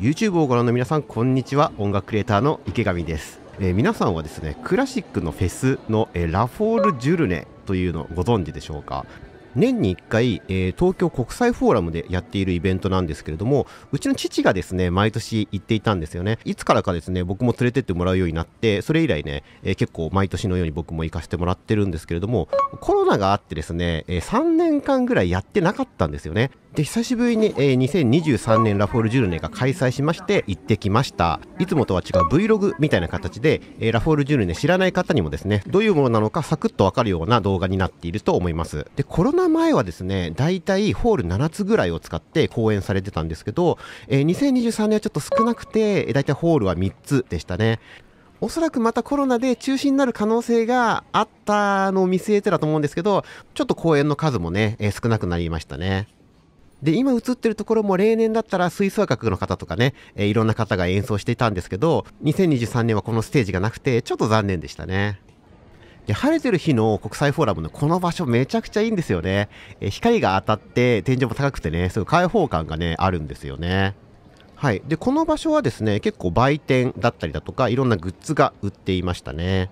YouTube をご覧の皆さんこんにちは音楽クリエイターの池上です、えー、皆さんはですねクラシックのフェスの、えー、ラフォール・ジュルネというのをご存知でしょうか年に1回、えー、東京国際フォーラムでやっているイベントなんですけれどもうちの父がですね毎年行っていたんですよねいつからかですね僕も連れてってもらうようになってそれ以来ね、えー、結構毎年のように僕も行かせてもらってるんですけれどもコロナがあってですね、えー、3年間ぐらいやってなかったんですよねで久しぶりに、えー、2023年ラフォール・ジュルネが開催しまして行ってきましたいつもとは違う Vlog みたいな形で、えー、ラフォール・ジュルネ知らない方にもですねどういうものなのかサクッとわかるような動画になっていると思いますでコロナナ前はですね、大体ホール7つぐらいを使って公演されてたんですけど、えー、2023年はちょっと少なくて、大体ホールは3つでしたね。おそらくまたコロナで中止になる可能性があったのを見据えてだと思うんですけど、ちょっと公演の数もね、えー、少なくなりましたね。で、今映ってるところも例年だったら吹奏楽の方とかね、えー、いろんな方が演奏していたんですけど、2023年はこのステージがなくて、ちょっと残念でしたね。晴れてる日の国際フォーラムのこの場所めちゃくちゃいいんですよね。え光が当たって天井も高くてね、すごい開放感がね、あるんですよね。はい。で、この場所はですね、結構売店だったりだとか、いろんなグッズが売っていましたね。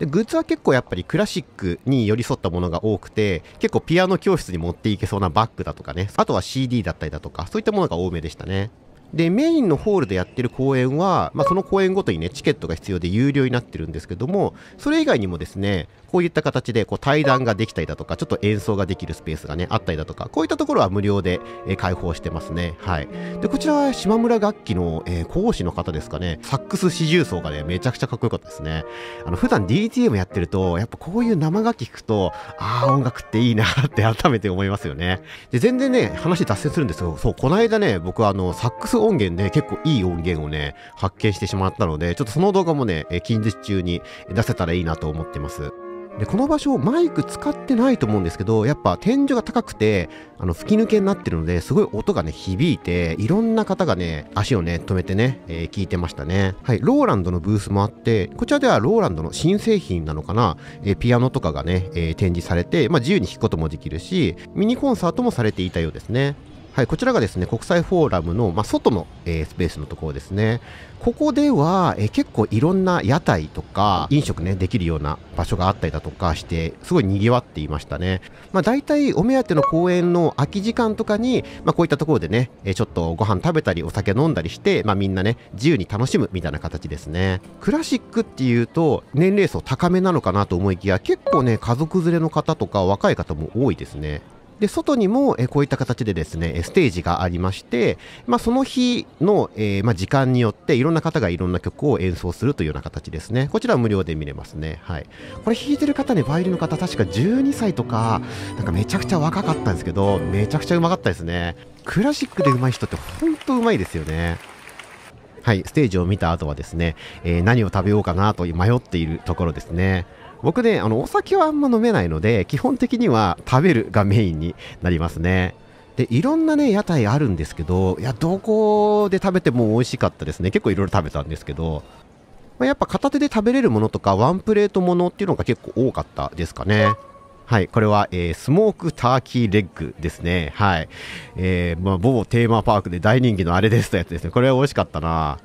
でグッズは結構やっぱりクラシックに寄り添ったものが多くて結構ピアノ教室に持っていけそうなバッグだとかねあとは CD だったりだとかそういったものが多めでしたねで、メインのホールでやってる公演は、まあ、その公演ごとにね、チケットが必要で有料になってるんですけども、それ以外にもですね、こういった形でこう対談ができたりだとか、ちょっと演奏ができるスペースがね、あったりだとか、こういったところは無料で、えー、開放してますね。はい。で、こちらは島村楽器の、えー、講師の方ですかね、サックス四重奏がね、めちゃくちゃかっこよかったですね。あの、普段 DTM やってると、やっぱこういう生楽器聞くと、ああ、音楽っていいなって改めて思いますよね。で、全然ね、話脱線するんですけど、そう、この間ね、僕あの、サックス音源で結構いい音源をね、発見してしまったので、ちょっとその動画もね、近日中に出せたらいいなと思ってます。で、この場所、マイク使ってないと思うんですけど、やっぱ天井が高くて、あの、吹き抜けになってるので、すごい音がね、響いて、いろんな方がね、足をね、止めてね、えー、聞いてましたね。はい、ローランドのブースもあって、こちらではローランドの新製品なのかな、えー、ピアノとかがね、えー、展示されて、まあ、自由に弾くこともできるし、ミニコンサートもされていたようですね。はい、こちらがですね、国際フォーラムの、まあ、外の、えー、スペースのところですね。ここでは、えー、結構いろんな屋台とか、飲食ね、できるような場所があったりだとかして、すごい賑わっていましたね。まあ、大体お目当ての公園の空き時間とかに、まあ、こういったところでね、えー、ちょっとご飯食べたり、お酒飲んだりして、まあ、みんなね、自由に楽しむみたいな形ですね。クラシックっていうと、年齢層高めなのかなと思いきや、結構ね、家族連れの方とか、若い方も多いですね。で、外にも、えこういった形でですね、ステージがありまして、まあ、その日の、えー、まあ、時間によって、いろんな方がいろんな曲を演奏するというような形ですね。こちらは無料で見れますね。はい。これ弾いてる方ね、バイオリンの方、確か12歳とか、なんかめちゃくちゃ若かったんですけど、めちゃくちゃうまかったですね。クラシックで上手い人ってほんと上手いですよね。はい、ステージを見た後はですね、えー、何を食べようかなと迷っているところですね。僕ね、あの、お酒はあんま飲めないので、基本的には食べるがメインになりますね。で、いろんなね、屋台あるんですけど、いや、どこで食べても美味しかったですね。結構いろいろ食べたんですけど、まあ、やっぱ片手で食べれるものとか、ワンプレートものっていうのが結構多かったですかね。はい、これは、えー、スモークターキーレッグですね。はい。えー、まあ、某テーマパークで大人気のあれですとやつですね。これは美味しかったな。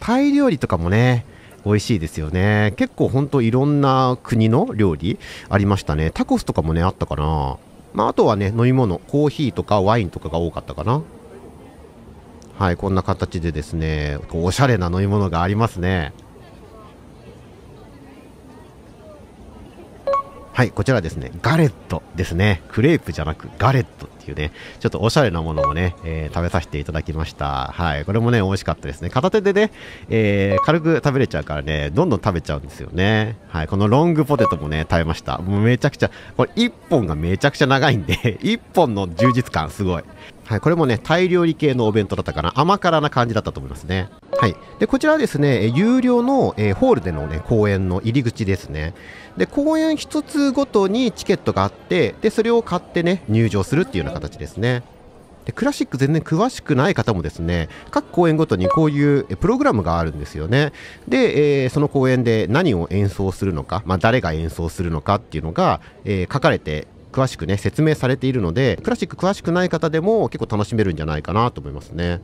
タイ料理とかもね、美味しいですよね結構ほんといろんな国の料理ありましたねタコスとかもねあったかなまあ、あとはね飲み物コーヒーとかワインとかが多かったかなはいこんな形でですねおしゃれな飲み物がありますねはい、こちらですね、ガレットですね。クレープじゃなくガレットっていうね、ちょっとおしゃれなものをね、えー、食べさせていただきました。はい、これもね、美味しかったですね。片手でね、えー、軽く食べれちゃうからね、どんどん食べちゃうんですよね。はい、このロングポテトもね、食べました。もうめちゃくちゃ、これ1本がめちゃくちゃ長いんで1 本の充実感すごい。はい、これもね、タイ料理系のお弁当だったかな。甘辛な感じだったと思いますね。はい。で、こちらはですね、有料の、えー、ホールでのね、公演の入り口ですね。で、公演1つごとにチケットがあって、で、それを買ってね、入場するっていうような形ですね。でクラシック全然詳しくない方もですね各公演ごとにこういうプログラムがあるんですよねで、えー、その公演で何を演奏するのか、まあ、誰が演奏するのかっていうのが、えー、書かれて詳しくね説明されているのでクラシック詳しくない方でも結構楽しめるんじゃないかなと思いますね。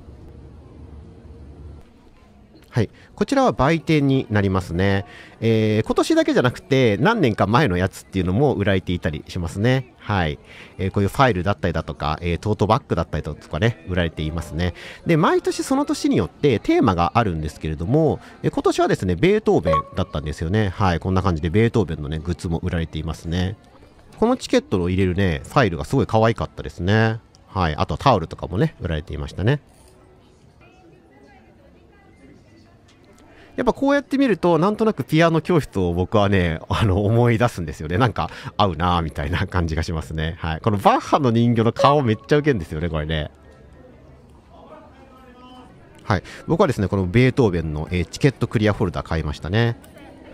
はい、こちらは売店になりますね、えー、今年だけじゃなくて何年か前のやつっていうのも売られていたりしますねはい、えー、こういうファイルだったりだとか、えー、トートバッグだったりだとかね売られていますねで毎年その年によってテーマがあるんですけれども、え今年はですねベートーベンだったんですよねはいこんな感じでベートーベンのねグッズも売られていますねこのチケットを入れるね、ファイルがすごい可愛かったですね。はい。あとタオルとかもね、売られていましたね。やっぱこうやって見ると、なんとなくピアノ教室を僕はね、あの、思い出すんですよね。なんか、合うなぁ、みたいな感じがしますね。はい。このバッハの人形の顔めっちゃウケるんですよね、これね。はい。僕はですね、このベートーベンの、えチケットクリアホルダー買いましたね。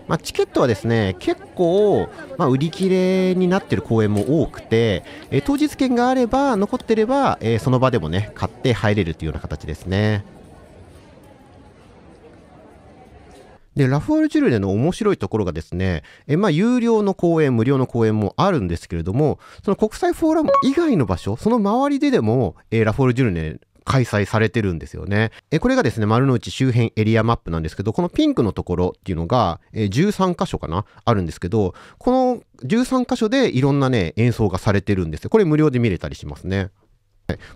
まあ、チケットはですね結構、まあ、売り切れになってる公演も多くて、えー、当日券があれば残ってれば、えー、その場でもね買って入れるというような形ですね。で、ラフールジュルネの面白いところがですね、えまあ、有料の公演、無料の公演もあるんですけれども、その国際フォーラム以外の場所、その周りででも、えー、ラフォールジュルネ開催されてるんですよね。えこれがですね、丸の内周辺エリアマップなんですけど、このピンクのところっていうのが、え13箇所かなあるんですけど、この13箇所でいろんなね、演奏がされてるんですよ。これ無料で見れたりしますね。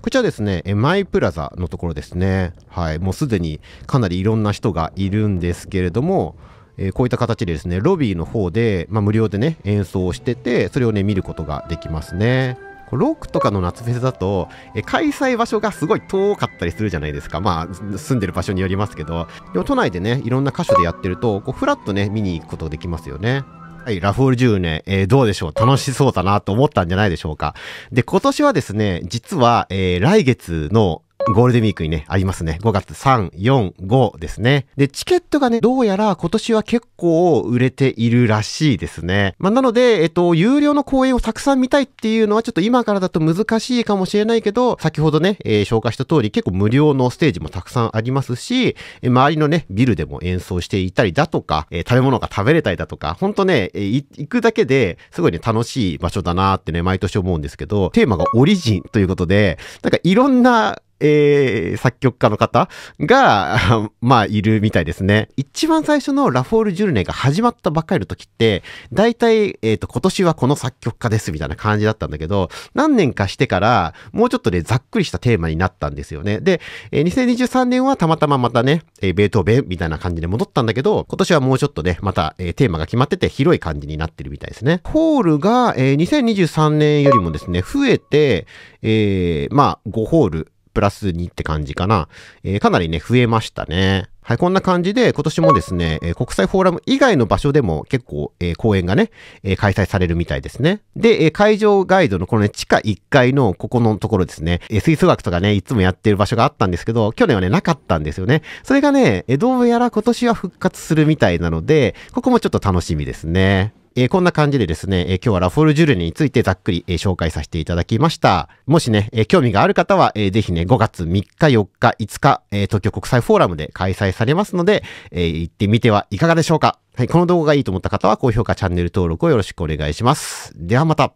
こちらですね、マイプラザのところですね。はい。もうすでにかなりいろんな人がいるんですけれども、えー、こういった形でですね、ロビーの方で、まあ、無料でね、演奏をしてて、それをね、見ることができますね。ロークとかの夏フェスだと、え開催場所がすごい遠かったりするじゃないですか。まあ、住んでる場所によりますけど、でも都内でね、いろんな箇所でやってると、こう、フラットね、見に行くことができますよね。はい、ラフォール10年、えー、どうでしょう楽しそうだなと思ったんじゃないでしょうか。で、今年はですね、実は、えー、来月の、ゴールデンウィークにね、ありますね。5月3、4、5ですね。で、チケットがね、どうやら今年は結構売れているらしいですね。まあ、なので、えっと、有料の公演をたくさん見たいっていうのはちょっと今からだと難しいかもしれないけど、先ほどね、えー、紹介した通り結構無料のステージもたくさんありますし、えー、周りのね、ビルでも演奏していたりだとか、えー、食べ物が食べれたりだとか、ほんとね、えー、行くだけですごいね、楽しい場所だなってね、毎年思うんですけど、テーマがオリジンということで、なんかいろんなえー、作曲家の方が、まあ、いるみたいですね。一番最初のラフォール・ジュルネが始まったばっかりの時って、大体、えっ、ー、と、今年はこの作曲家ですみたいな感じだったんだけど、何年かしてから、もうちょっとね、ざっくりしたテーマになったんですよね。で、えー、2023年はたまたままたね、えー、ベートーベンみたいな感じで戻ったんだけど、今年はもうちょっとね、また、えー、テーマが決まってて広い感じになってるみたいですね。ホールが、えー、2023年よりもですね、増えて、えー、まあ、5ホール、プラス2って感じかな。えー、かなりね、増えましたね。はい、こんな感じで今年もですね、えー、国際フォーラム以外の場所でも結構、えー、公演がね、えー、開催されるみたいですね。で、え会場ガイドのこのね、地下1階のここのところですね、え吹奏楽とかね、いつもやってる場所があったんですけど、去年はね、なかったんですよね。それがね、えどうやら今年は復活するみたいなので、ここもちょっと楽しみですね。えー、こんな感じでですね、えー、今日はラフォルジュレについてざっくり、えー、紹介させていただきました。もしね、え興味がある方は、えー、ぜひね、5月3日、4日、5日、え東京国際フォーラムで開催されますので、え行ってみてはいかがでしょうか。はい、この動画がいいと思った方は高評価、チャンネル登録をよろしくお願いします。ではまた。